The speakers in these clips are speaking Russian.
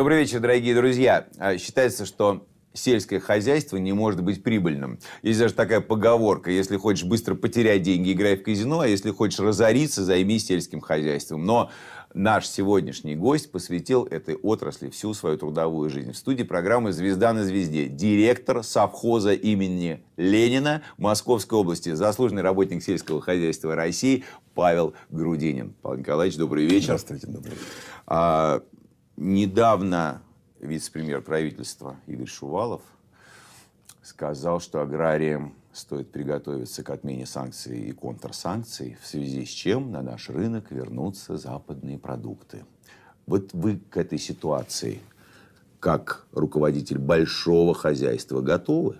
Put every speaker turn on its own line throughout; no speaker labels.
Добрый вечер, дорогие друзья. А, считается, что сельское хозяйство не может быть прибыльным. Есть даже такая поговорка, если хочешь быстро потерять деньги, играй в казино, а если хочешь разориться, займись сельским хозяйством. Но наш сегодняшний гость посвятил этой отрасли всю свою трудовую жизнь. В студии программы «Звезда на звезде» директор совхоза имени Ленина Московской области, заслуженный работник сельского хозяйства России Павел Грудинин. Павел Николаевич, добрый вечер. Здравствуйте, добрый вечер. А, Недавно вице-премьер правительства Игорь Шувалов сказал, что аграриям стоит приготовиться к отмене санкций и контрсанкций, в связи с чем на наш рынок вернутся западные продукты. Вот вы к этой ситуации, как руководитель
большого хозяйства, готовы?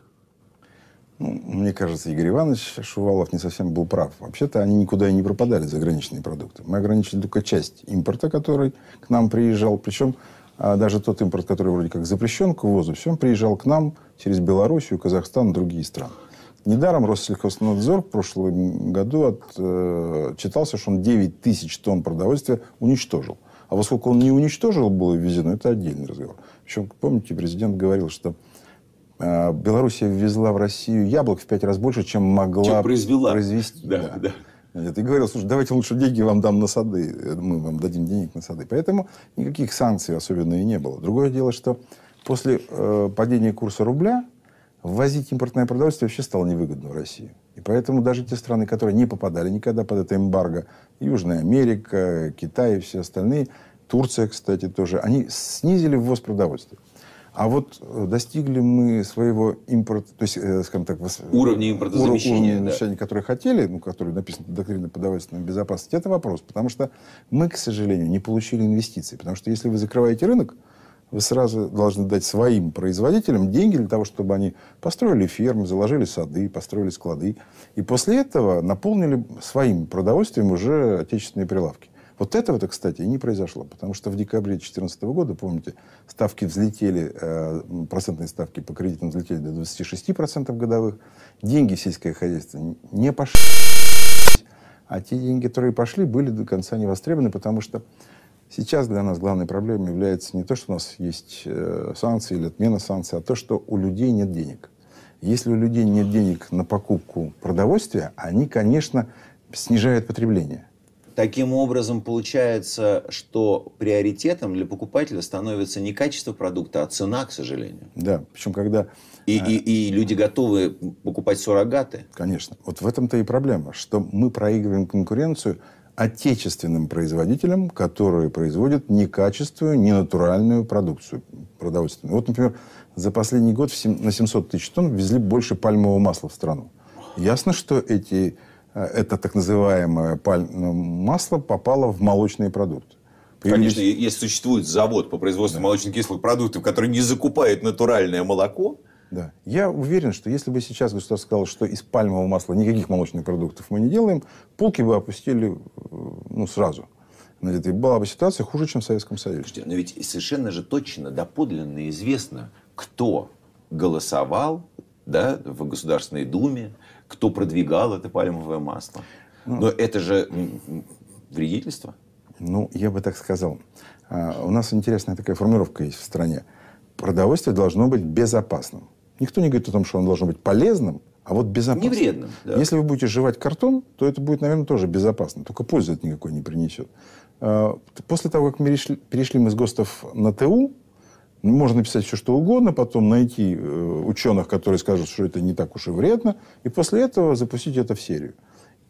Ну, мне кажется, Игорь Иванович Шувалов не совсем был прав. Вообще-то они никуда и не пропадали, заграничные продукты. Мы ограничили только часть импорта, который к нам приезжал. Причем а даже тот импорт, который вроде как запрещен к ввозу, все он приезжал к нам через Белоруссию, Казахстан и другие страны. Недаром Россельхознадзор в прошлом году от, э, читался, что он 9 тысяч тонн продовольствия уничтожил. А во сколько он не уничтожил было ввезено, это отдельный разговор. Причем, помните, президент говорил, что а, Белоруссия ввезла в Россию яблок в пять раз больше, чем могла чем произвела. произвести. Да, да. Да. И говорил, слушай, давайте лучше деньги вам дам на сады, мы вам дадим денег на сады. Поэтому никаких санкций особенно и не было. Другое дело, что после э, падения курса рубля ввозить импортное продовольствие вообще стало невыгодно в России. И поэтому даже те страны, которые не попадали никогда под это эмбарго, Южная Америка, Китай и все остальные, Турция, кстати, тоже, они снизили ввоз продовольствия. А вот э, достигли мы своего импорта, то есть, э, скажем так, уровня э, импортозамещения, уровня да. которые хотели, ну, который написан доктрина подавательной безопасности, это вопрос, потому что мы, к сожалению, не получили инвестиций, потому что если вы закрываете рынок, вы сразу должны дать своим производителям деньги для того, чтобы они построили фермы, заложили сады, построили склады. И после этого наполнили своим продовольствием уже отечественные прилавки. Вот этого-то, кстати, и не произошло, потому что в декабре 2014 года, помните, ставки взлетели, э, процентные ставки по кредитам взлетели до 26% годовых, деньги в сельское хозяйство не пошли, а те деньги, которые пошли, были до конца не востребованы, потому что сейчас для нас главной проблемой является не то, что у нас есть э, санкции или отмена санкций, а то, что у людей нет денег. Если у людей нет денег на покупку продовольствия, они, конечно, снижают потребление.
Таким образом, получается, что приоритетом для покупателя становится не качество продукта, а цена, к сожалению.
Да, причем когда... И, э... и, и люди готовы покупать суррогаты. Конечно. Вот в этом-то и проблема, что мы проигрываем конкуренцию отечественным производителям, которые производят некачественную, ненатуральную продукцию продовольственную. Вот, например, за последний год на 700 тысяч тонн везли больше пальмового масла в страну. Ясно, что эти Э, это так называемое ну, масло попало в молочные продукты.
Появились... Конечно, если существует завод по производству да. молочно-кислых продуктов, который не закупает натуральное молоко,
да. Я уверен, что если бы сейчас государство сказало, что из пальмового масла никаких молочных продуктов мы не делаем, полки бы опустили э, ну, сразу. Значит, и была бы ситуация хуже, чем в Советском Союзе. Слушайте, но ведь совершенно же точно, доподлинно известно, кто
голосовал да, в Государственной Думе, кто продвигал это пальмовое масло. Ну. Но ну, это же вредительство.
Ну, я бы так сказал. А, у нас интересная такая формулировка есть в стране. Продовольствие должно быть безопасным. Никто не говорит о том, что оно должно быть полезным, а вот безопасным. Не вредным. Да. Если вы будете жевать картон, то это будет, наверное, тоже безопасно. Только пользы это никакой не принесет. А, после того, как перешли, перешли мы с ГОСТов на ТУ, можно написать все, что угодно, потом найти э, ученых, которые скажут, что это не так уж и вредно, и после этого запустить это в серию.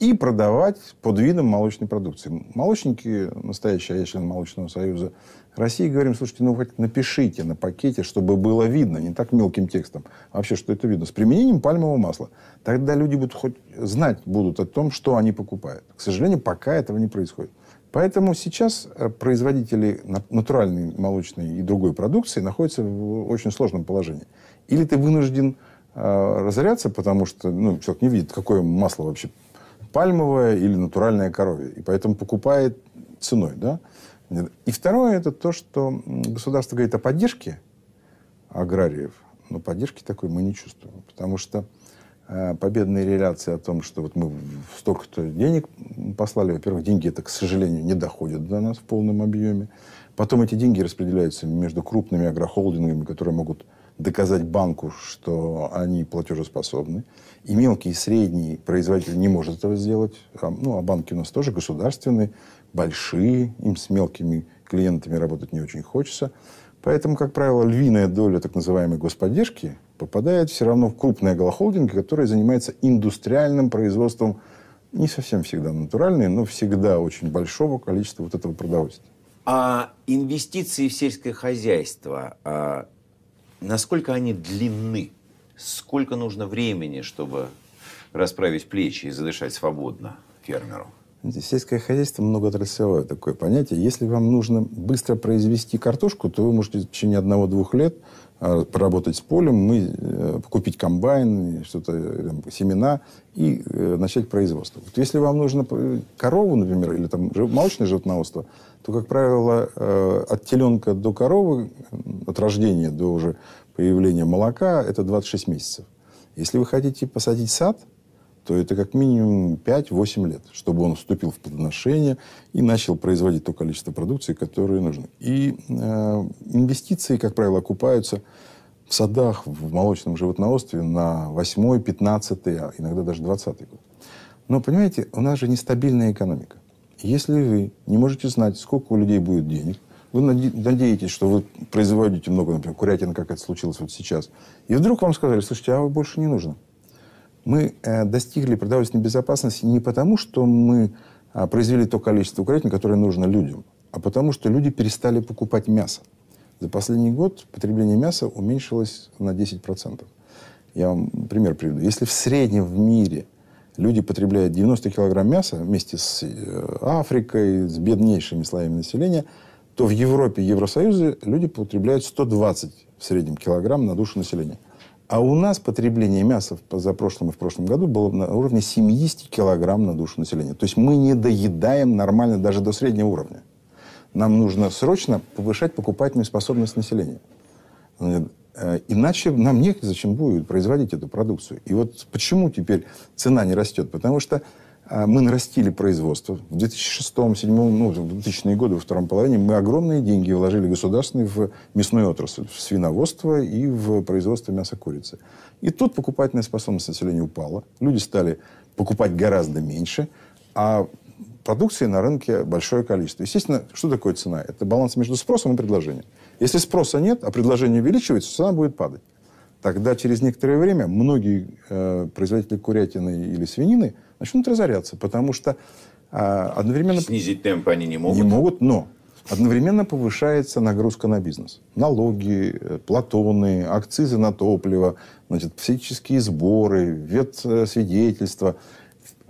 И продавать под видом молочной продукции. Молочники, настоящие, а я член Молочного союза России, говорим, слушайте, ну хоть напишите на пакете, чтобы было видно, не так мелким текстом, а вообще, что это видно, с применением пальмового масла. Тогда люди будут хоть знать будут о том, что они покупают. К сожалению, пока этого не происходит. Поэтому сейчас э, производители натуральной молочной и другой продукции находятся в очень сложном положении. Или ты вынужден э, разоряться, потому что ну, человек не видит, какое масло вообще пальмовое или натуральное коровье. И поэтому покупает ценой. Да? И второе, это то, что государство говорит о поддержке аграриев, но поддержки такой мы не чувствуем. Потому что Э, победные реляции о том, что вот мы столько-то денег послали. Во-первых, деньги это, к сожалению, не доходят до нас в полном объеме. Потом эти деньги распределяются между крупными агрохолдингами, которые могут доказать банку, что они платежеспособны. И мелкий и средний производитель не может этого сделать. А, ну, а банки у нас тоже государственные, большие. Им с мелкими клиентами работать не очень хочется. Поэтому, как правило, львиная доля так называемой господдержки – попадает все равно в крупные агрохолдинги, которые занимаются индустриальным производством не совсем всегда натуральные, но всегда очень большого количества вот этого продовольствия.
А инвестиции в сельское хозяйство, а насколько они длинны? Сколько нужно времени, чтобы расправить плечи и задышать свободно фермеру?
Знаете, сельское хозяйство многоотраслевое такое понятие. Если вам нужно быстро произвести картошку, то вы можете в течение одного-двух лет а, поработать с полем, мы, э, купить комбайн, что-то, э, семена и э, начать производство. Вот если вам нужно корову, например, или там молочное животноводство, то, как правило, от теленка до коровы, от рождения до уже появления молока, это 26 месяцев. Если вы хотите посадить сад – то это как минимум 5-8 лет, чтобы он вступил в плодоношение и начал производить то количество продукции, которое нужно. И э, инвестиции, как правило, окупаются в садах, в молочном животноводстве на 8, 15, а иногда даже 20 год. Но, понимаете, у нас же нестабильная экономика. Если вы не можете знать, сколько у людей будет денег, вы надеетесь, что вы производите много, например, курятина, как это случилось вот сейчас, и вдруг вам сказали, слушайте, а вы больше не нужно. Мы э, достигли продовольственной безопасности не потому, что мы а, произвели то количество укротин, которое нужно людям, а потому, что люди перестали покупать мясо. За последний год потребление мяса уменьшилось на 10%. Я вам пример приведу. Если в среднем в мире люди потребляют 90 килограмм мяса вместе с э, Африкой, с беднейшими слоями населения, то в Европе и Евросоюзе люди потребляют 120 в среднем килограмм на душу населения. А у нас потребление мяса за прошлым и в прошлом году было на уровне 70 килограмм на душу населения. То есть мы не доедаем нормально даже до среднего уровня. Нам нужно срочно повышать покупательную способность населения. Э, иначе нам зачем будет производить эту продукцию. И вот почему теперь цена не растет? Потому что а, мы нарастили производство. В 2006-2007, ну, в 2000-е годы, во втором половине, мы огромные деньги вложили государственные в мясную отрасль, в свиноводство и в производство мяса курицы. И тут покупательная способность населения упала. Люди стали покупать гораздо меньше, а продукции на рынке большое количество. Естественно, что такое цена? Это баланс между спросом и предложением. Если спроса нет, а предложение увеличивается, цена будет падать тогда через некоторое время многие э, производители курятины или свинины начнут разоряться, потому что э, одновременно... Снизить темп они не могут. Не могут, но одновременно повышается нагрузка на бизнес. Налоги, э, платоны, акцизы на топливо, значит, всяческие сборы, ветсвидетельства.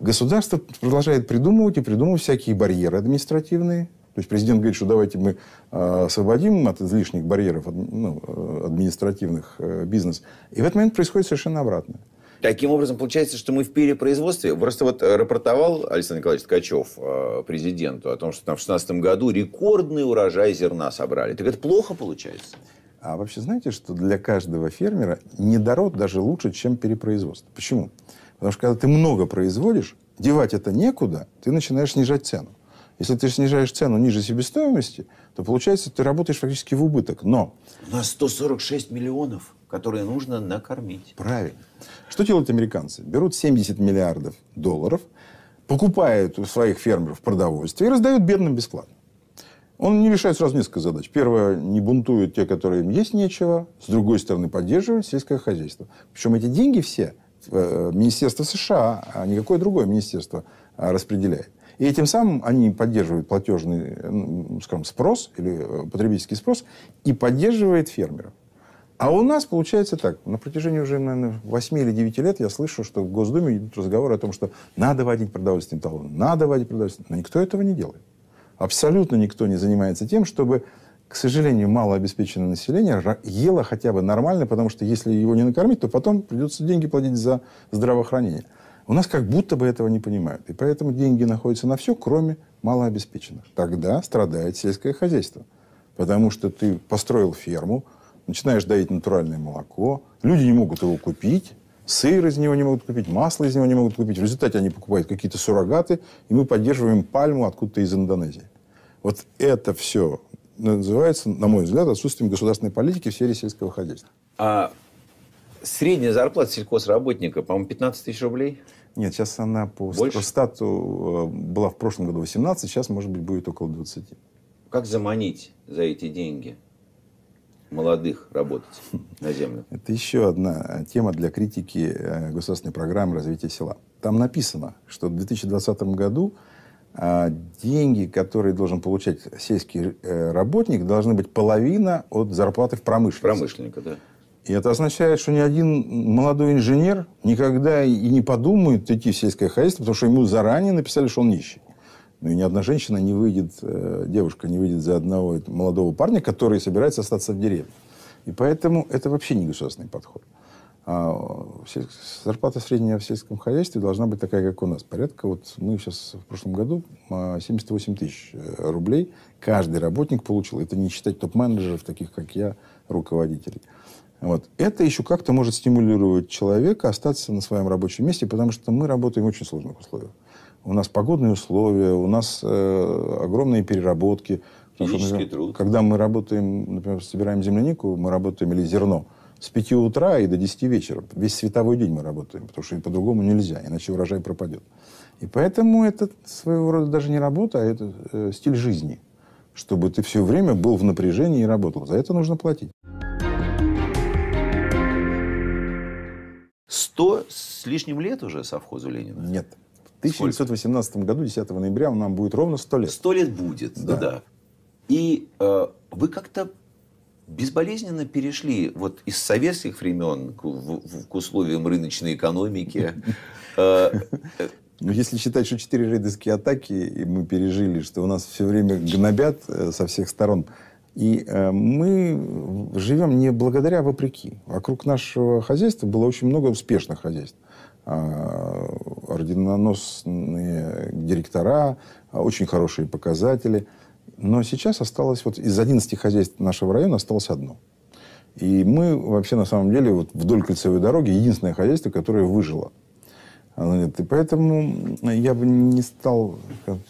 Государство продолжает придумывать и придумывать всякие барьеры административные, то есть президент говорит, что давайте мы э, освободим от излишних барьеров ну, э, административных э, бизнес. И в этот момент происходит совершенно обратное.
Таким образом, получается, что мы в перепроизводстве. Просто вот рапортовал Александр Николаевич Ткачев президенту о том, что там в 2016 году
рекордный
урожай зерна собрали. Так это
плохо получается? А вообще знаете, что для каждого фермера недород даже лучше, чем перепроизводство. Почему? Потому что когда ты много производишь, девать это некуда, ты начинаешь снижать цену. Если ты снижаешь цену ниже себестоимости, то получается, ты работаешь фактически в убыток. Но...
У нас 146 миллионов, которые нужно накормить.
Правильно. Что делают американцы? Берут 70 миллиардов долларов, покупают у своих фермеров продовольствие и раздают бедным бесплатно. Он не решает сразу несколько задач. Первое, не бунтуют те, которые им есть нечего. С другой стороны, поддерживают сельское хозяйство. Причем эти деньги все э, э, Министерство США, а никакое другое министерство а, распределяет. И этим самым они поддерживают платежный, ну, скажем, спрос или э, потребительский спрос и поддерживает фермеров. А у нас получается так. На протяжении уже, наверное, 8 или 9 лет я слышу, что в Госдуме идут разговоры о том, что надо вводить продовольственный талон, надо вводить продовольственный Но никто этого не делает. Абсолютно никто не занимается тем, чтобы, к сожалению, малообеспеченное население ело хотя бы нормально, потому что если его не накормить, то потом придется деньги платить за здравоохранение. У нас как будто бы этого не понимают. И поэтому деньги находятся на все, кроме малообеспеченных. Тогда страдает сельское хозяйство. Потому что ты построил ферму, начинаешь доить натуральное молоко, люди не могут его купить, сыр из него не могут купить, масло из него не могут купить. В результате они покупают какие-то суррогаты, и мы поддерживаем пальму откуда-то из Индонезии. Вот это все называется, на мой взгляд, отсутствием государственной политики в сфере сельского хозяйства.
А средняя зарплата сельхозработника, по-моему, 15 тысяч рублей? Нет, сейчас она по Больше?
стату э, была в прошлом году 18, сейчас, может быть, будет около 20.
Как заманить за эти деньги молодых работать
на землю? Это еще одна тема для критики э, государственной программы развития села. Там написано, что в 2020 году а, деньги, которые должен получать сельский э, работник, должны быть половина от зарплаты в промышленности. Промышленника, да. И это означает, что ни один молодой инженер никогда и не подумает идти в сельское хозяйство, потому что ему заранее написали, что он нищий. Ну и ни одна женщина не выйдет, э, девушка не выйдет за одного молодого парня, который собирается остаться в деревне. И поэтому это вообще не государственный подход. А э, зарплата средняя в сельском хозяйстве должна быть такая, как у нас. Порядка, вот мы сейчас в прошлом году 78 а, тысяч э, рублей каждый работник получил. Это не считать топ-менеджеров, таких как я, руководителей. Вот. Это еще как-то может стимулировать человека остаться на своем рабочем месте, потому что мы работаем в очень сложных условиях. У нас погодные условия, у нас э, огромные переработки. Физический что, например, труд. Когда мы работаем, например, собираем землянику, мы работаем или зерно с 5 утра и до 10 вечера. Весь световой день мы работаем, потому что по-другому нельзя, иначе урожай пропадет. И поэтому это своего рода даже не работа, а это э, стиль жизни. Чтобы ты все время был в напряжении и работал. За это нужно платить. Сто с лишним
лет уже совхозу Ленина?
Нет. В 1918 Сколько? году, 10 ноября, нам будет ровно сто лет. Сто лет будет, да. да.
И э, вы как-то безболезненно перешли вот из советских времен к, в, к условиям рыночной экономики.
Э, Но ну, если считать, что четыре рейдерские атаки и мы пережили, что у нас все время гнобят э, со всех сторон, и э, мы живем не благодаря, а вопреки. Вокруг нашего хозяйства было очень много успешных хозяйств. А, орденоносные директора, очень хорошие показатели. Но сейчас осталось, вот из 11 хозяйств нашего района осталось одно. И мы вообще на самом деле вот вдоль кольцевой дороги единственное хозяйство, которое выжило – и поэтому я бы не стал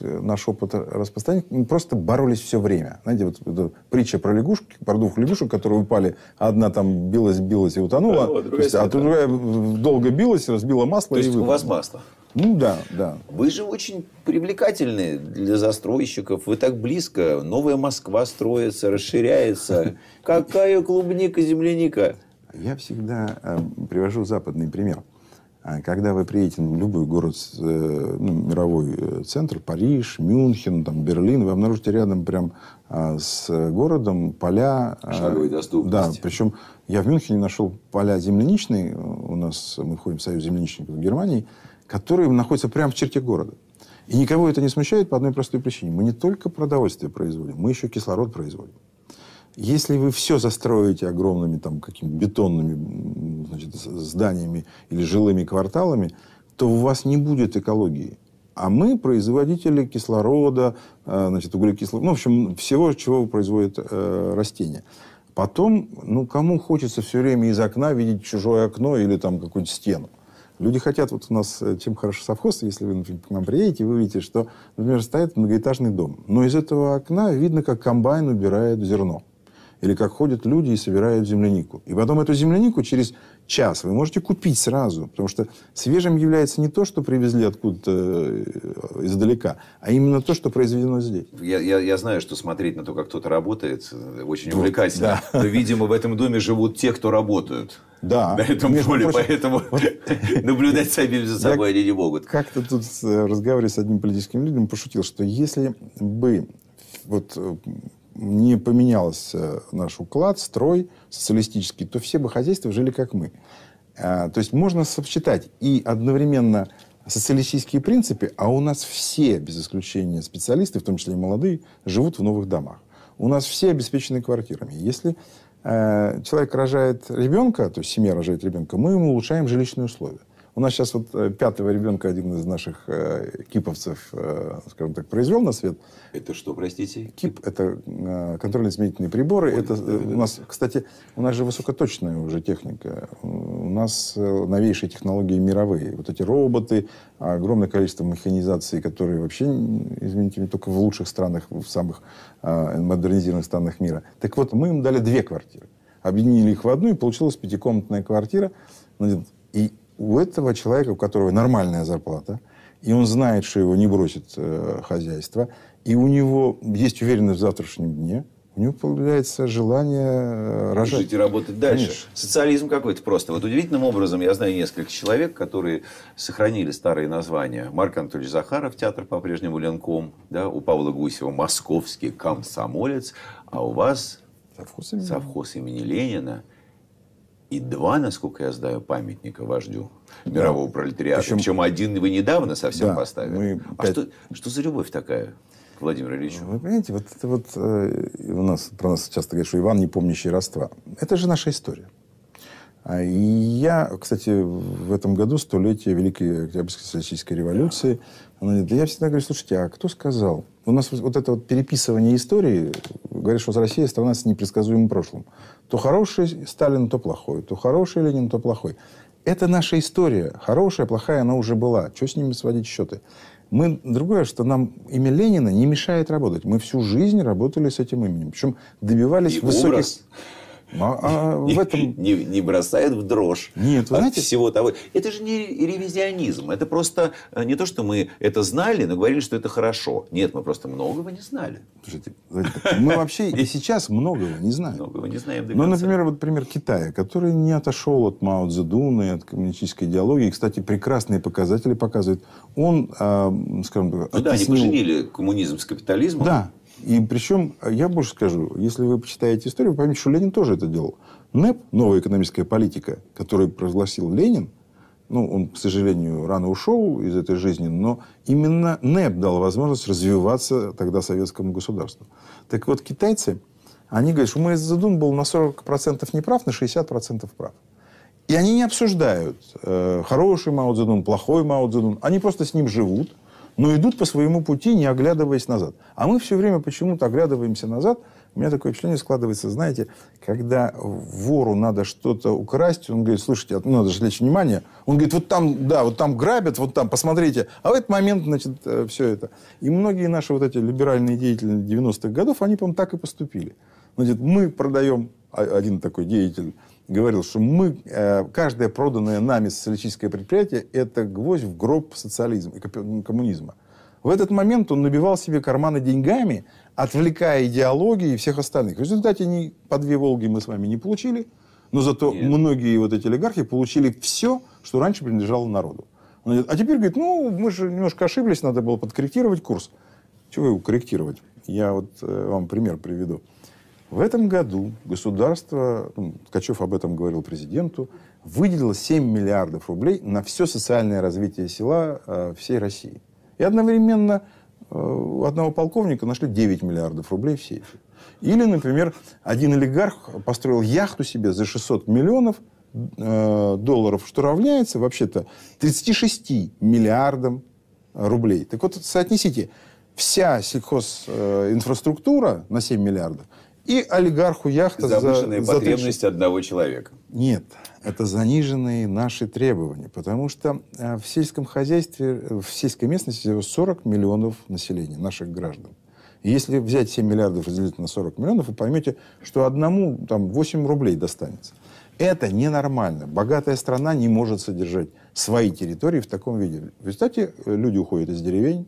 наш опыт распространять. Мы просто боролись все время. Знаете, вот эта притча про лягушки, про двух лягушек, которые упали. Одна там билась, билась и утонула. А, вот, другая, есть, а другая долго билась, разбила масло. То есть и выпала. у вас масло. Ну да,
да. Вы же очень привлекательны для застройщиков. Вы так близко. Новая Москва строится, расширяется. Какая клубника, земляника?
Я всегда э, привожу западный пример. А когда вы приедете в любой город, э, ну, мировой э, центр, Париж, Мюнхен, там, Берлин, вы обнаружите рядом прям а, с э, городом поля... А, Шаговой доступности. Да, причем я в Мюнхене нашел поля земляничные, у нас мы входим в Союз земляничников Германии, которые находятся прямо в черте города. И никого это не смущает по одной простой причине. Мы не только продовольствие производим, мы еще кислород производим. Если вы все застроите огромными там какими бетонными значит, зданиями или жилыми кварталами, то у вас не будет экологии. А мы производители кислорода, э, значит, углекислого, ну, в общем, всего, чего производят э, растения. Потом, ну, кому хочется все время из окна видеть чужое окно или там какую-нибудь стену? Люди хотят, вот у нас, э, чем хорошо совхоз, если вы например, к нам приедете, вы видите, что, например, стоит многоэтажный дом. Но из этого окна видно, как комбайн убирает зерно или как ходят люди и собирают землянику. И потом эту землянику через час вы можете купить сразу, потому что свежим является не то, что привезли откуда-то э, издалека, а именно то, что произведено здесь.
Я, я, я знаю, что смотреть на то, как кто-то работает, э, очень увлекательно. Да. Но, видимо, в этом доме живут те, кто работают. Да. На этом Между поле, прочим, поэтому вот... наблюдать сами за собой они не могут.
Как-то тут э, разговаривая с одним политическим лидером, пошутил, что если бы вот не поменялся наш уклад, строй социалистический, то все бы хозяйства жили как мы. А, то есть можно сочетать и одновременно социалистические принципы, а у нас все, без исключения специалисты, в том числе и молодые, живут в новых домах. У нас все обеспечены квартирами. Если э, человек рожает ребенка, то есть семья рожает ребенка, мы ему улучшаем жилищные условия. У нас сейчас вот э, пятого ребенка один из наших э, киповцев, э, скажем так, произвел на свет. Это что, простите? КИП – это э, контрольно-измерительные приборы. Ой, это э, да, у нас, да. кстати, у нас же высокоточная уже техника. У нас э, новейшие технологии мировые. Вот эти роботы, огромное количество механизации, которые вообще, извините меня, только в лучших странах, в самых э, модернизированных странах мира. Так вот, мы им дали две квартиры. Объединили их в одну, и получилась пятикомнатная квартира. Ну, и у этого человека, у которого нормальная зарплата, и он знает, что его не бросит э, хозяйство, и у него есть уверенность в завтрашнем дне, у него появляется желание э, рожать. Жить и
работать дальше. Конечно. Социализм какой-то просто. Вот удивительным образом я знаю несколько человек, которые сохранили старые названия. Марк Анатольевич Захаров, театр по-прежнему Ленком. Да? У Павла Гусева московский комсомолец. А у вас совхоз имени, совхоз имени Ленина и два, насколько я знаю, памятника вождю мирового пролетариата. Причем, Причем один вы недавно совсем да,
поставили. Мы а что, что за любовь такая? к Владимиру Ильичу. Ну, вы понимаете, вот это вот э, у нас, про нас часто говорят, что Иван не помнящий родства. Это же наша история. А, и я, кстати, в этом году столетие Великой Октябрьской социалистической революции. Она да я всегда говорю, слушайте, а кто сказал, у нас вот это вот переписывание истории, говоришь, что Россия страна с непредсказуемым прошлым. То хороший Сталин, то плохой. То хороший Ленин, то плохой. Это наша история. Хорошая, плохая, она уже была. Что с ними сводить счеты? Мы, другое, что нам имя Ленина не мешает работать. Мы всю жизнь работали с этим именем. Причем добивались И высоких... Образ
а, а в этом... не, не бросает в дрожь Нет, вы а от знаете... всего того. Это же не ревизионизм. Это просто э, не то, что мы это знали, но говорили, что это хорошо. Нет, мы просто многого не знали. Слушайте,
мы вообще и сейчас многого не знаем. Многого не знаем Ну, например, вот пример Китая, который не отошел от Мао Цзэдуна и от коммунистической идеологии. И, кстати, прекрасные показатели показывают. Он, а, скажем так, ну, да, они поженили
коммунизм с капитализмом.
Да, и причем, я больше скажу, если вы почитаете историю, вы поймете, что Ленин тоже это делал. НЭП, новая экономическая политика, которую провозгласил Ленин, ну, он, к сожалению, рано ушел из этой жизни, но именно НЭП дал возможность развиваться тогда советскому государству. Так вот, китайцы, они говорят, что мой задум был на 40% неправ, на 60% прав. И они не обсуждают, э, хороший Мао Цзэдун, плохой Мао Цзэдун. Они просто с ним живут – но идут по своему пути, не оглядываясь назад. А мы все время почему-то оглядываемся назад. У меня такое впечатление складывается, знаете, когда вору надо что-то украсть, он говорит, слушайте, ну, надо же внимание. Он говорит, вот там, да, вот там грабят, вот там, посмотрите. А в этот момент, значит, э, все это. И многие наши вот эти либеральные деятели 90-х годов, они, по-моему, так и поступили. Значит, мы продаем, один такой деятель говорил, что мы, э, каждое проданное нами социалистическое предприятие – это гвоздь в гроб социализма и ну, коммунизма. В этот момент он набивал себе карманы деньгами, отвлекая идеологии и всех остальных. В результате они по две «Волги» мы с вами не получили, но зато Нет. многие вот эти олигархи получили все, что раньше принадлежало народу. а теперь, говорит, ну, мы же немножко ошиблись, надо было подкорректировать курс. Чего его корректировать? Я вот э, вам пример приведу. В этом году государство, ну, Ткачев об этом говорил президенту, выделило 7 миллиардов рублей на все социальное развитие села э, всей России. И одновременно у э, одного полковника нашли 9 миллиардов рублей в сейфе. Или, например, один олигарх построил яхту себе за 600 миллионов э, долларов, что равняется вообще-то 36 миллиардам рублей. Так вот, соотнесите, вся сельхозинфраструктура на 7 миллиардов – и олигарху яхта Завышенная за... потребности
за... одного человека.
Нет, это заниженные наши требования. Потому что э, в сельском хозяйстве, э, в сельской местности 40 миллионов населения, наших граждан. Если взять 7 миллиардов разделить на 40 миллионов, вы поймете, что одному там 8 рублей достанется. Это ненормально. Богатая страна не может содержать свои территории в таком виде. В результате э, люди уходят из деревень,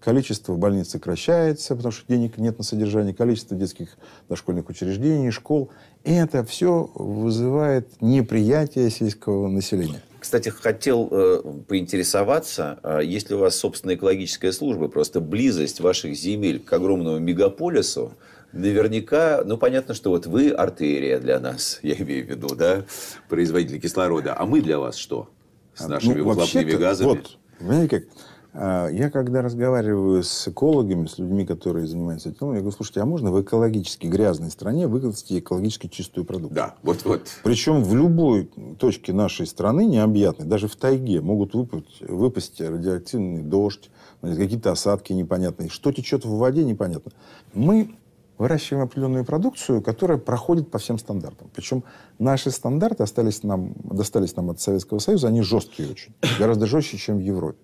Количество больниц сокращается, потому что денег нет на содержание. Количество детских дошкольных учреждений, школ. И это все вызывает неприятие сельского населения.
Кстати, хотел э, поинтересоваться, э, есть ли у вас собственная экологическая служба, просто близость ваших земель к огромному мегаполису, наверняка, ну, понятно, что вот вы артерия для нас, я имею в виду, да, производитель кислорода, а мы для вас что?
С а, нашими ну, выхлопными газами? Вот, понимаете как, а, я когда разговариваю с экологами, с людьми, которые занимаются этим, я говорю, слушайте, а можно в экологически грязной стране выкатить экологически чистую продукцию? Да, вот, вот. Причем в любой точке нашей страны необъятной, даже в тайге, могут выпасть, выпасть радиоактивный дождь, ну, какие-то осадки непонятные. Что течет в воде, непонятно. Мы выращиваем определенную продукцию, которая проходит по всем стандартам. Причем наши стандарты остались нам, достались нам от Советского Союза, они жесткие очень, гораздо жестче, чем в Европе.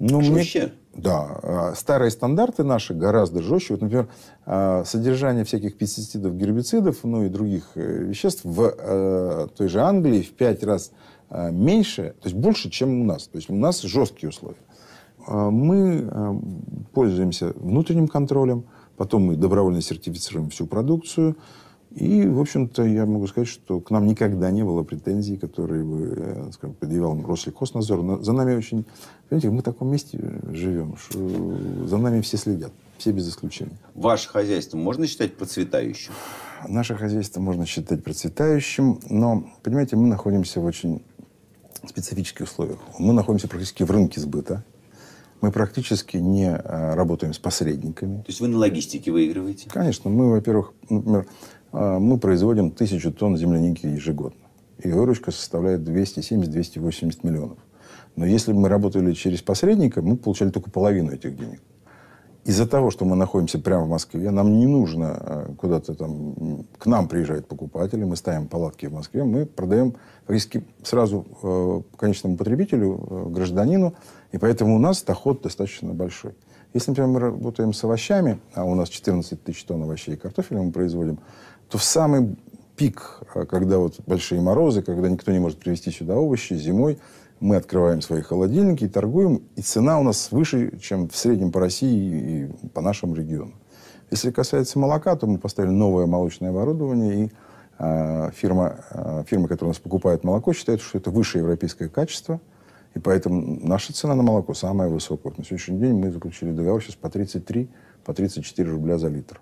Ну, Жестче? Мне, да. А старые стандарты наши гораздо жестче. Вот, например, а, содержание всяких пестицидов, гербицидов, ну и других э, веществ в э, той же Англии в пять раз э, меньше, то есть больше, чем у нас. То есть у нас жесткие условия. А мы пользуемся внутренним контролем, потом мы добровольно сертифицируем всю продукцию, и, в общем-то, я могу сказать, что к нам никогда не было претензий, которые бы, э, скажем, предъявлял Россельхознадзор. За нами очень... Понимаете, мы в таком месте э, живем, что э, за нами все следят. Все без исключения.
Ваше хозяйство можно
считать процветающим? Наше хозяйство можно считать процветающим, но, понимаете, мы находимся в очень специфических условиях. Мы находимся практически в рынке сбыта. Мы практически не работаем с посредниками. То есть
вы на логистике выигрываете?
Конечно. Мы, во-первых, например, а, мы производим тысячу тонн земляники ежегодно. И выручка составляет 270-280 миллионов. Но если бы мы работали через посредника, мы получали только половину этих денег. Из-за того, что мы находимся прямо в Москве, нам не нужно а, куда-то там... К нам приезжают покупатели, мы ставим палатки в Москве, мы продаем риски сразу э, конечному потребителю, э, гражданину, и поэтому у нас доход достаточно большой. Если, например, мы работаем с овощами, а у нас 14 тысяч тонн овощей и картофеля мы производим, то в самый пик, э, когда вот большие морозы, когда никто не может привезти сюда овощи зимой, мы открываем свои холодильники и торгуем, и цена у нас выше, чем в среднем по России и по нашему региону. Если касается молока, то мы поставили новое молочное оборудование, и э, фирма, э, фирма, которая у нас покупает молоко, считает, что это высшее европейское качество, и поэтому наша цена на молоко самая высокая. на сегодняшний день мы заключили договор сейчас по 33, по 34 рубля за литр.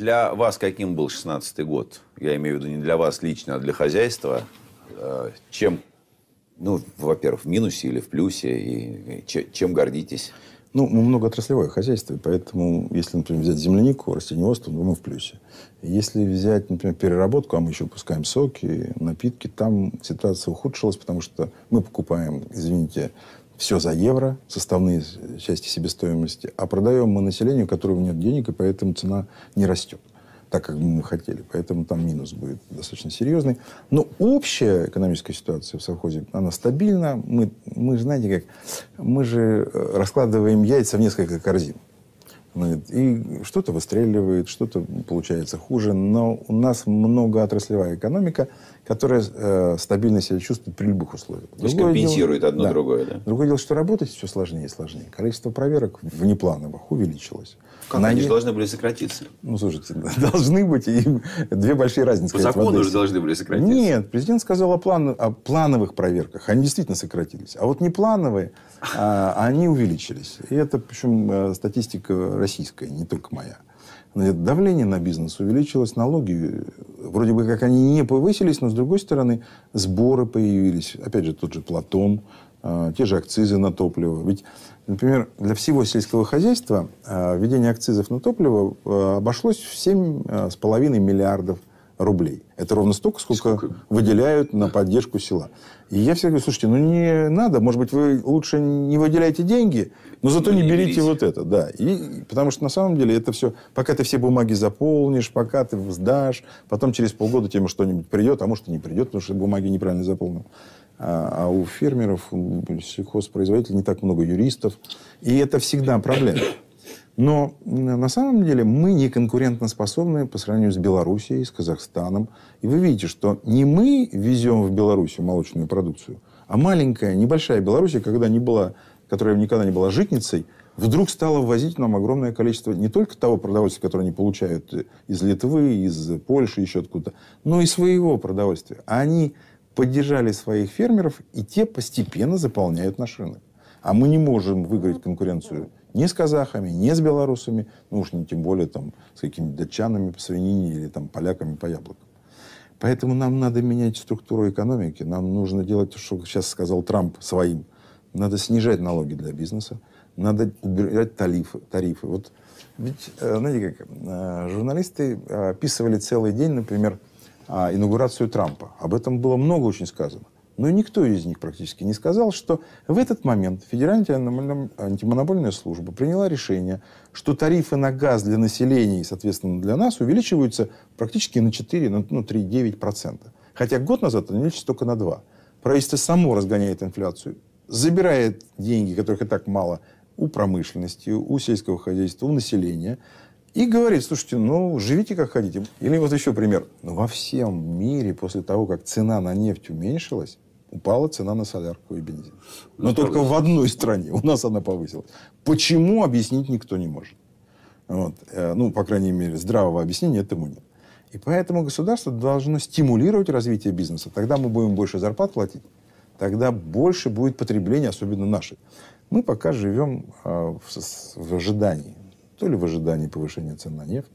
для вас каким был 16 год? Я имею в виду не для вас лично, а для хозяйства. Э, чем, ну, во-первых, в минусе или в плюсе? И чем гордитесь? Ну, мы
многоотраслевое хозяйство, поэтому, если, например, взять землянику, растениеводство, то ну, мы в плюсе. Если взять, например, переработку, а мы еще пускаем соки, напитки, там ситуация ухудшилась, потому что мы покупаем, извините, все за евро, составные части себестоимости, а продаем мы населению, у которого нет денег, и поэтому цена не растет так, как мы хотели. Поэтому там минус будет достаточно серьезный. Но общая экономическая ситуация в совхозе, она стабильна. Мы, мы знаете, как мы же э, раскладываем яйца в несколько корзин. Ну, и что-то выстреливает, что-то получается хуже, но у нас многоотраслевая экономика, которая э, стабильно себя чувствует при любых условиях. То есть другое компенсирует дело, одно да. другое, да? Другое дело, что работать все сложнее и сложнее. Количество проверок внеплановых увеличилось. Как на они же должны были сократиться? Ну, слушайте, должны быть. И две большие разницы. По закону уже должны были сократиться. Нет, президент сказал о, план, о плановых проверках. Они действительно сократились. А вот неплановые а они увеличились. И это, причем, э, статистика российская, не только моя. Значит, давление на бизнес увеличилось, налоги э, вроде бы как они не повысились, но с другой стороны сборы появились. Опять же, тот же Платон, а, те же акцизы на топливо. Ведь, например, для всего сельского хозяйства а, введение акцизов на топливо а, обошлось в 7,5 миллиардов рублей. Это ровно столько, сколько, сколько? выделяют на поддержку села. И я всегда говорю, слушайте, ну не надо, может быть, вы лучше не выделяйте деньги, но ну, зато не, не берите, берите вот это, да. И, потому что на самом деле это все, пока ты все бумаги заполнишь, пока ты сдашь, потом через полгода тебе что-нибудь придет, а может и не придет, потому что бумаги неправильно заполнил. А, а, у фермеров, у сельхозпроизводителей не так много юристов. И это всегда проблема. Но на самом деле мы не конкурентоспособны по сравнению с Белоруссией, с Казахстаном. И вы видите, что не мы везем в Белоруссию молочную продукцию, а маленькая, небольшая Белоруссия, когда не была, которая никогда не была житницей, вдруг стала ввозить нам огромное количество не только того продовольствия, которое они получают э, из Литвы, из Польши, еще откуда-то, но и своего продовольствия. А они поддержали своих фермеров, и те постепенно заполняют наш рынок. А мы не можем выиграть ну, конкуренцию ни с казахами, ни с белорусами, ну уж не тем более там с какими-то датчанами по свинине или там поляками по яблокам. Поэтому нам надо менять структуру экономики, нам нужно делать то, что сейчас сказал Трамп своим. Надо снижать налоги для бизнеса, надо убирать тарифы. тарифы. Вот ведь, э, знаете как, э, журналисты э, описывали целый день, например, а, инаугурацию Трампа. Об этом было много очень сказано. Но никто из них практически не сказал, что в этот момент Федеральная антимонопольная служба приняла решение, что тарифы на газ для населения и, соответственно, для нас увеличиваются практически на 4, ну, 3,9%. Хотя год назад они увеличились только на 2. Правительство само разгоняет инфляцию, забирает деньги, которых и так мало, у промышленности, у сельского хозяйства, у населения – и говорит, слушайте, ну, живите как хотите. Или вот еще пример. Но во всем мире после того, как цена на нефть уменьшилась, упала цена на солярку и бензин. Но только в одной стране у нас она повысилась. Почему, объяснить никто не может. Вот. Э, ну, по крайней мере, здравого объяснения этому нет. И поэтому государство должно стимулировать развитие бизнеса. Тогда мы будем больше зарплат платить, тогда больше будет потребление, особенно наше. Мы пока живем э, в ожидании то ли в ожидании повышения цен на нефть,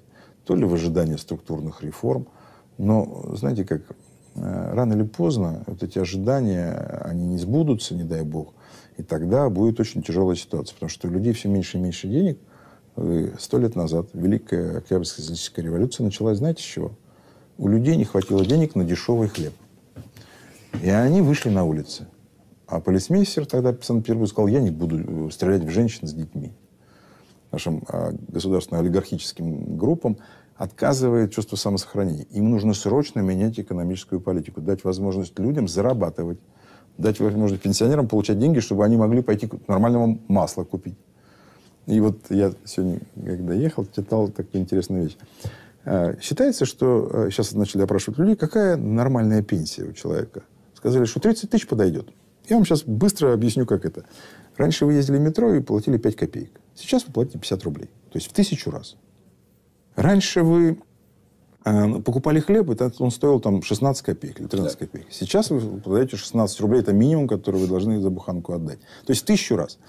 то ли в ожидании структурных реформ. Но, знаете, как э, рано или поздно вот эти ожидания, они не сбудутся, не дай бог, и тогда будет очень тяжелая ситуация, потому что у людей все меньше и меньше денег. Сто лет назад Великая Октябрьская социалистическая революция началась, знаете, с чего? У людей не хватило денег на дешевый хлеб. И они вышли на улицы. А полисмейстер тогда Санкт-Петербург сказал, я не буду э, стрелять в женщин с детьми нашим а, государственным олигархическим группам отказывает чувство самосохранения. Им нужно срочно менять экономическую политику, дать возможность людям зарабатывать, дать возможность пенсионерам получать деньги, чтобы они могли пойти к нормальному маслу купить. И вот я сегодня, когда ехал, читал такую интересную вещь. А, считается, что... А, сейчас начали опрашивать людей, какая нормальная пенсия у человека. Сказали, что 30 тысяч подойдет. Я вам сейчас быстро объясню, как это. Раньше вы ездили в метро и платили 5 копеек. Сейчас вы платите 50 рублей. То есть в тысячу раз. Раньше вы э, покупали хлеб, и он стоил там 16 копеек или 13 да. копеек. Сейчас вы продаете 16 рублей. Это минимум, который вы должны за буханку отдать. То есть в тысячу раз.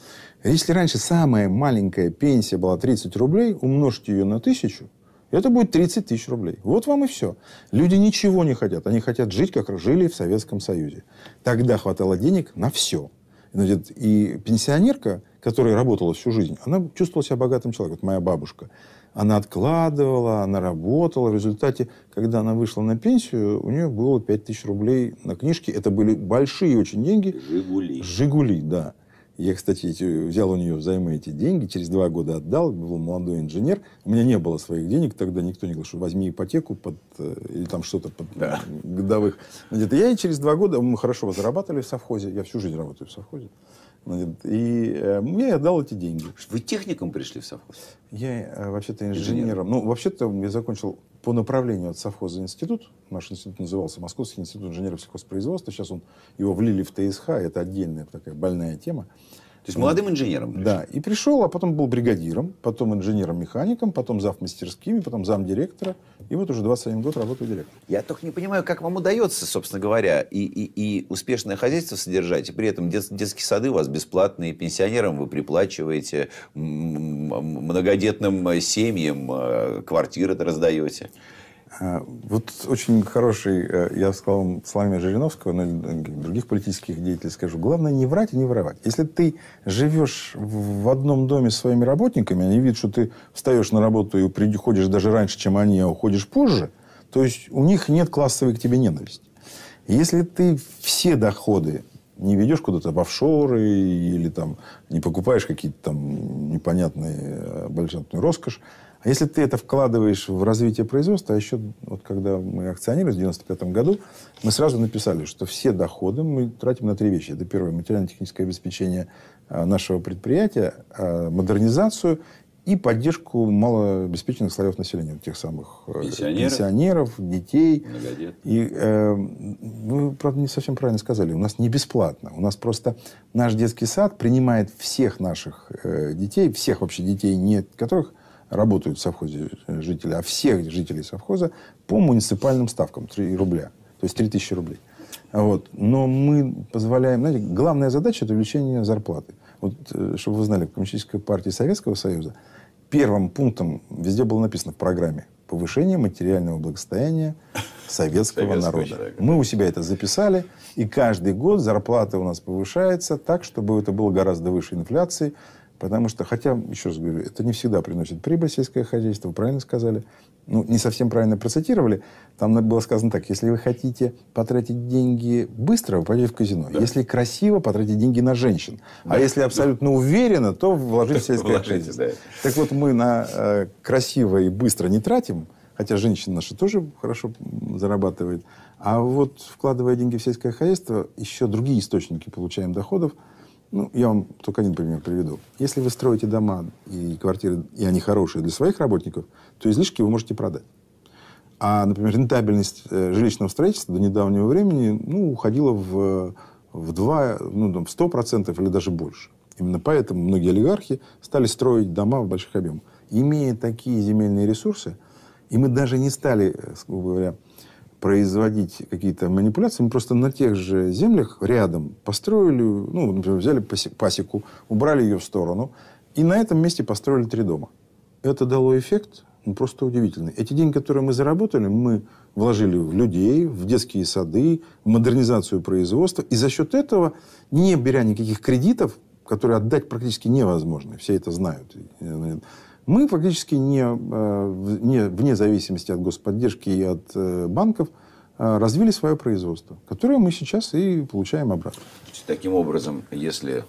Если раньше самая маленькая пенсия была 30 рублей, умножьте ее на тысячу, это будет 30 тысяч рублей. Вот вам и все. Люди ничего не хотят. Они хотят жить, как жили в Советском Союзе. Тогда хватало денег на все. И пенсионерка которая работала всю жизнь, она чувствовала себя богатым человеком. Вот моя бабушка. Она откладывала, она работала. В результате, когда она вышла на пенсию, у нее было 5000 рублей на книжке. Это были большие очень деньги. «Жигули». «Жигули», да. Я, кстати, взял у нее взаймы эти деньги, через два года отдал, был молодой инженер. У меня не было своих денег, тогда никто не говорил, что возьми ипотеку под, э, или там что-то под да. годовых. Я и через два года, мы хорошо зарабатывали в совхозе, я всю жизнь работаю в совхозе. И э, мне я дал эти деньги. Вы техником пришли в совхоз? Я э, вообще-то инженером. инженером. Ну, вообще-то я закончил по направлению от совхоза институт. Наш институт назывался Московский институт инженеров сельхозпроизводства. Сейчас он, его влили в ТСХ, это отдельная такая больная тема. То есть молодым инженером. Да, и пришел, а потом был бригадиром, потом инженером-механиком, потом зав мастерскими, потом зам директора. И вот уже 21 год работаю директором.
Я только не понимаю, как вам удается, собственно говоря, и, и, и успешное хозяйство содержать, и при этом дет, детские сады у вас бесплатные, пенсионерам вы приплачиваете, многодетным семьям э, квартиры раздаете.
Э, вот очень хороший, э, я сказал вам словами Жириновского, но и других политических деятелей скажу. Главное не врать и не воровать. Если ты живешь в одном доме с своими работниками, они видят, что ты встаешь на работу и приходишь даже раньше, чем они, а уходишь позже, то есть у них нет классовой к тебе ненависти. Если ты все доходы не ведешь куда-то в офшоры или там не покупаешь какие-то там непонятные обольщательную э, роскошь, если ты это вкладываешь в развитие производства, а еще вот когда мы акционеры в 95 году, мы сразу написали, что все доходы мы тратим на три вещи. Это первое, материально-техническое обеспечение а, нашего предприятия, а, модернизацию и поддержку малообеспеченных слоев населения, тех самых э, пенсионеров, пенсионеров детей. Многодет. И э, вы, правда, не совсем правильно сказали. У нас не бесплатно. У нас просто наш детский сад принимает всех наших э, детей, всех вообще детей, нет которых работают в совхозе э, жители, а всех жителей совхоза по муниципальным ставкам 3 рубля, то есть 3000 рублей. Вот. Но мы позволяем, знаете, главная задача это увеличение зарплаты. Вот, э, чтобы вы знали, в Коммунистической партии Советского Союза первым пунктом везде было написано в программе повышение материального благосостояния советского, народа. Мы у себя это записали, и каждый год зарплата у нас повышается так, чтобы это было гораздо выше инфляции, Потому что, хотя, еще раз говорю, это не всегда приносит прибыль сельское хозяйство, вы правильно сказали. Ну, не совсем правильно процитировали. Там было сказано так, если вы хотите потратить деньги быстро, вы пойдете в казино. Да. Если красиво, потратить деньги на женщин. А да. А если абсолютно да. уверенно, то вложите в сельское вложите, хозяйство. Да. Так вот, мы на э, красиво и быстро не тратим, хотя женщины наши тоже хорошо зарабатывают. А вот вкладывая деньги в сельское хозяйство, еще другие источники получаем доходов – ну, я вам только один пример приведу. Если вы строите дома и квартиры, и они хорошие для своих работников, то излишки вы можете продать. А, например, рентабельность э, жилищного строительства до недавнего времени ну, уходила в, в 2, ну, там, в 100% или даже больше. Именно поэтому многие олигархи стали строить дома в больших объемах. Имея такие земельные ресурсы, и мы даже не стали, э, грубо говоря, производить какие-то манипуляции, мы просто на тех же землях рядом построили, ну, например, взяли пасеку, убрали ее в сторону, и на этом месте построили три дома. Это дало эффект ну, просто удивительный. Эти деньги, которые мы заработали, мы вложили в людей, в детские сады, в модернизацию производства. И за счет этого, не беря никаких кредитов, которые отдать практически невозможно, все это знают, мы фактически не, э, не, вне зависимости от господдержки и от э, банков э, развили свое производство, которое мы сейчас и получаем обратно.
Таким образом, если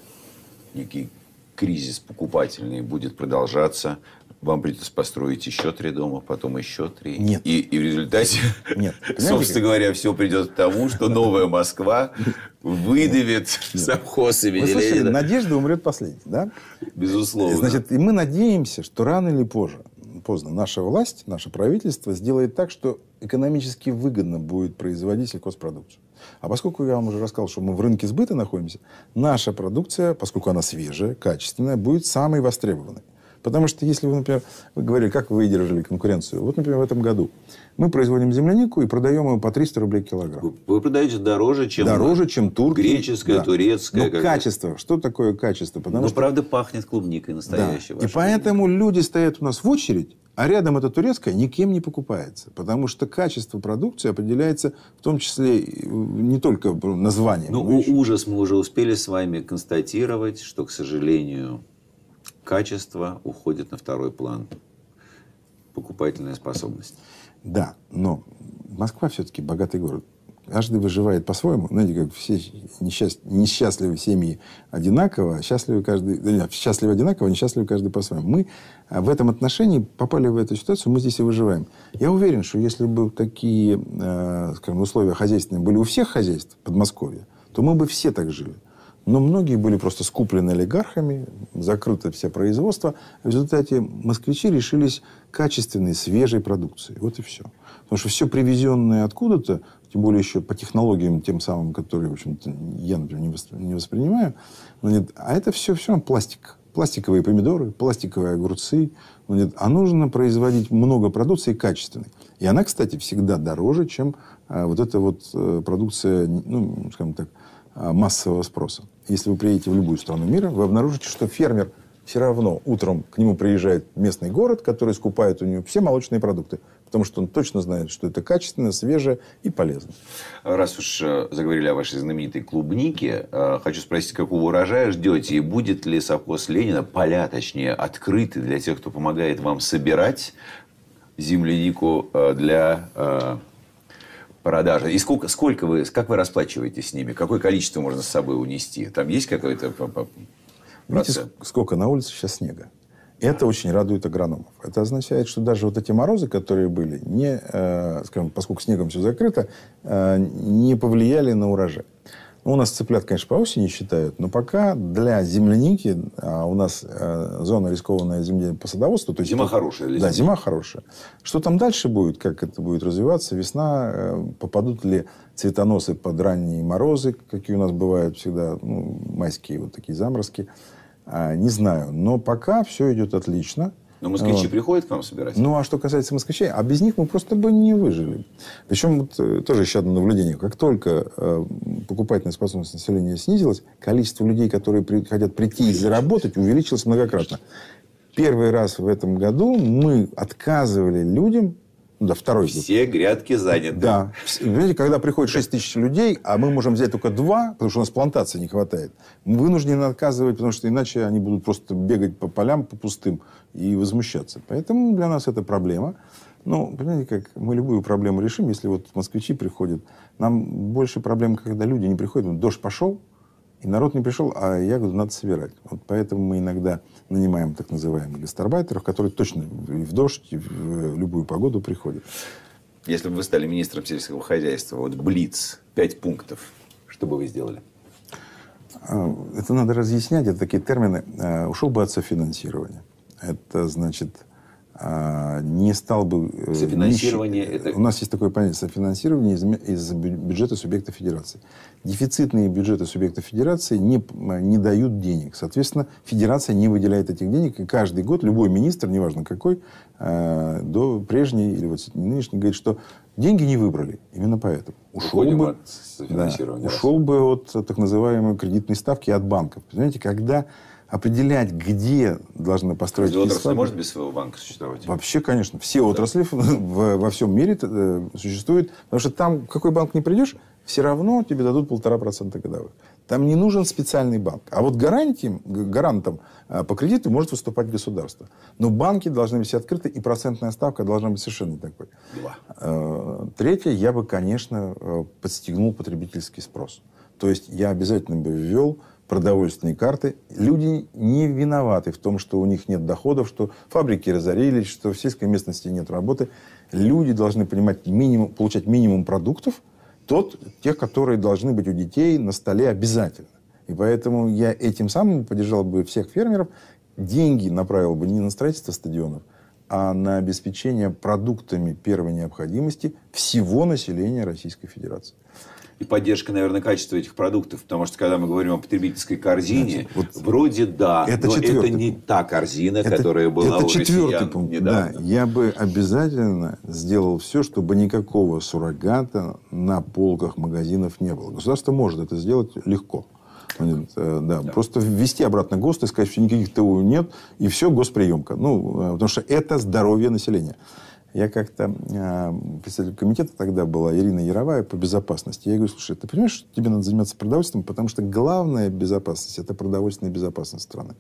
некий кризис покупательный будет продолжаться, вам придется построить еще три дома, потом еще три. Нет. И, и в результате, Нет. собственно говоря, все придет к тому, что новая Москва выдавит совхоз имени Вы
надежда умрет последней, да? Безусловно. Значит, и мы надеемся, что рано или позже, поздно, наша власть, наше правительство сделает так, что экономически выгодно будет производить сельхозпродукцию. А поскольку я вам уже рассказал, что мы в рынке сбыта находимся, наша продукция, поскольку она свежая, качественная, будет самой востребованной. Потому что если вы, например, вы говорили, как вы выдержали конкуренцию. Вот, например, в этом году мы производим землянику и продаем ее по 300 рублей килограмм.
Вы продаете дороже, чем дороже, чем турки. Греческая, да. турецкая. Но качество.
Что такое качество? Потому Но что...
правда пахнет клубникой настоящей. Да. И
поэтому клубника. люди стоят у нас в очередь, а рядом эта турецкая никем не покупается. Потому что качество продукции определяется в том числе не только названием. Ну, а ужас мы
уже успели с вами констатировать, что, к сожалению, качество уходит
на второй план. Покупательная способность. Да, но Москва все-таки богатый город. Каждый выживает по-своему. Знаете, как все несчаст... несчастливы семьи одинаково, а счастливы каждый... Нет, счастливы одинаково, а несчастливы каждый по-своему. Мы а, в этом отношении попали в эту ситуацию, мы здесь и выживаем. Я уверен, что если бы такие, а, скажем, условия хозяйственные были у всех хозяйств Подмосковья, то мы бы все так жили. Но многие были просто скуплены олигархами, закрыто все производство. В результате москвичи решились качественной, свежей продукцией Вот и все. Потому что все привезенное откуда-то, тем более еще по технологиям тем самым, которые, в общем-то, я, например, не воспринимаю, нет, а это все, все пластик. Пластиковые помидоры, пластиковые огурцы. Нет, а нужно производить много продукции качественной. И она, кстати, всегда дороже, чем а, вот эта вот э, продукция, ну, скажем так, а, массового спроса. Если вы приедете в любую страну мира, вы обнаружите, что фермер все равно утром к нему приезжает местный город, который скупает у него все молочные продукты. Потому что он точно знает, что это качественно, свежее и полезно.
Раз уж э, заговорили о вашей знаменитой клубнике, э, хочу спросить, какого урожая ждете? И будет ли совхоз Ленина, поля точнее, открыты для тех, кто помогает вам собирать землянику э, для продажи. И сколько, сколько вы, как вы расплачиваетесь с ними? Какое количество можно с собой
унести? Там
есть какое то
Видите, сколько на улице сейчас снега? Это очень радует агрономов. Это означает, что даже вот эти морозы, которые были, не, э, скажем, поскольку снегом все закрыто, э, не повлияли на урожай. Ну, у нас цыплят, конечно, по осени считают, но пока для земляники а у нас э, зона рискованная земледелия по садоводству. То есть зима это, хорошая. Да, зима хорошая. Что там дальше будет, как это будет развиваться, весна, э, попадут ли цветоносы под ранние морозы, какие у нас бывают всегда, ну, майские вот такие заморозки, э, не знаю. Но пока все идет отлично. Но москвичи вот.
приходят к нам собирать? Ну, а
что касается москвичей, а без них мы просто бы не выжили. Причем вот, э, тоже еще одно наблюдение. Как только э, покупательная способность населения снизилась, количество людей, которые при, хотят прийти и заработать, увеличилось многократно. Первый раз в этом году мы отказывали людям да, второй год. Все грядки заняты. Да. Видите, когда приходит 6 тысяч людей, а мы можем взять только два, потому что у нас плантации не хватает, мы вынуждены отказывать, потому что иначе они будут просто бегать по полям, по пустым и возмущаться. Поэтому для нас это проблема. Ну, понимаете, как мы любую проблему решим, если вот москвичи приходят. Нам больше проблем, когда люди не приходят. Дождь пошел, и народ не пришел, а ягоду надо собирать. Вот поэтому мы иногда нанимаем так называемых гастарбайтеров, которые точно и в дождь, и в э, любую погоду приходят.
Если бы вы стали министром сельского хозяйства, вот Блиц, пять пунктов, что бы вы сделали?
А, это надо разъяснять, это такие термины. А, Ушел бы от софинансирования. Это значит а, не стал бы... Э, софинансирование... Нищ... Э, это... У нас есть такое понятие софинансирование из, из бюджета субъекта федерации. Дефицитные бюджеты субъекта федерации не, не дают денег. Соответственно, федерация не выделяет этих денег. И каждый год любой министр, неважно какой, э, до прежней или вот нынешней, говорит, что деньги не выбрали. Именно поэтому. Ушел бы, от да, ушел бы от так называемой кредитной ставки от банков. Понимаете, когда определять, где должны построить Разве отрасль может без своего
банка существовать?
Вообще, конечно. Все да. отрасли в, во всем мире э, существуют. Потому что там, в какой банк не придешь, все равно тебе дадут полтора процента годовых. Там не нужен специальный банк. А вот гарантием, гарантом э, по кредиту может выступать государство. Но банки должны быть открыты, и процентная ставка должна быть совершенно такой. Два. Э, третье, я бы, конечно, подстегнул потребительский спрос. То есть я обязательно бы ввел продовольственной карты. Люди не виноваты в том, что у них нет доходов, что фабрики разорились, что в сельской местности нет работы. Люди должны понимать минимум, получать минимум продуктов, тот, тех, которые должны быть у детей на столе обязательно. И поэтому я этим самым поддержал бы всех фермеров, деньги направил бы не на строительство стадионов, а на обеспечение продуктами первой необходимости всего населения Российской Федерации.
И поддержка, наверное, качества этих продуктов, потому что когда мы говорим о потребительской корзине, Значит, вот вроде да, это но четвертый. это не та корзина, это, которая была это у четвертый
пункт. Недавно. Да, я бы обязательно сделал все, чтобы никакого суррогата на полках магазинов не было. Государство может это сделать легко. Э, да, Просто ввести обратно ГОСТ и сказать, что никаких ТУ нет, и все, госприемка. Ну, э, потому что это здоровье населения. Я как-то э, представитель комитета тогда была, Ирина Яровая по безопасности. Я говорю, слушай, ты понимаешь, что тебе надо заниматься продовольством, потому что главная безопасность – это продовольственная безопасность страны.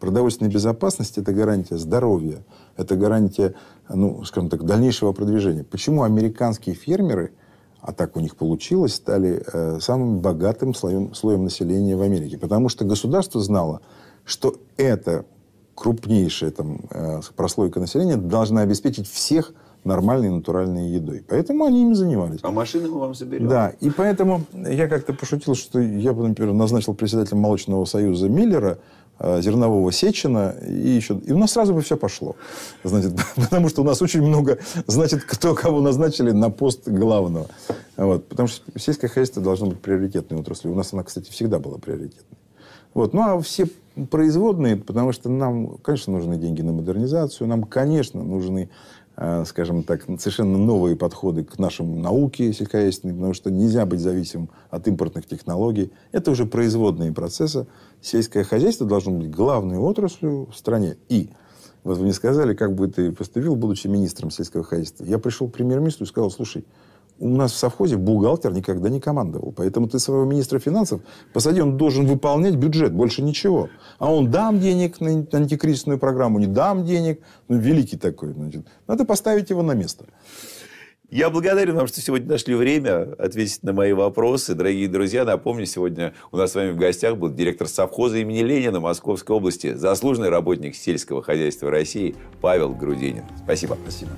Продовольственная безопасность – это гарантия здоровья, это гарантия, ну, скажем так, дальнейшего продвижения. Почему американские фермеры – а так у них получилось, стали э, самым богатым слоем, слоем населения в Америке. Потому что государство знало, что эта крупнейшая там, э, прослойка населения должна обеспечить всех нормальной натуральной едой. Поэтому они им занимались.
А машины мы вам заберем. Да.
И поэтому я как-то пошутил, что я бы, например, назначил председателем молочного союза Миллера, Э, зернового сечина, и еще... И у нас сразу бы все пошло. Значит, потому что у нас очень много, значит, кто кого назначили на пост главного. Вот, потому что сельское хозяйство должно быть приоритетной отраслью. У нас она, кстати, всегда была приоритетной. Вот. Ну, а все производные, потому что нам, конечно, нужны деньги на модернизацию, нам, конечно, нужны а, скажем так, совершенно новые подходы к нашему науке сельскохозяйственной, потому что нельзя быть зависимым от импортных технологий. Это уже производные процессы. Сельское хозяйство должно быть главной отраслью в стране. И вот вы мне сказали, как бы ты поступил, будучи министром сельского хозяйства. Я пришел к премьер-министру и сказал, слушай, у нас в совхозе бухгалтер никогда не командовал. Поэтому ты своего министра финансов посади, он должен выполнять бюджет, больше ничего. А он дам денег на антикризисную программу, не дам денег. Ну, великий такой, значит. Надо поставить его на место. Я благодарен
вам, что сегодня нашли время ответить на мои вопросы. Дорогие друзья, напомню, сегодня у нас с вами в гостях был директор совхоза имени Ленина Московской области, заслуженный работник сельского хозяйства России Павел Грудинин. Спасибо. Спасибо.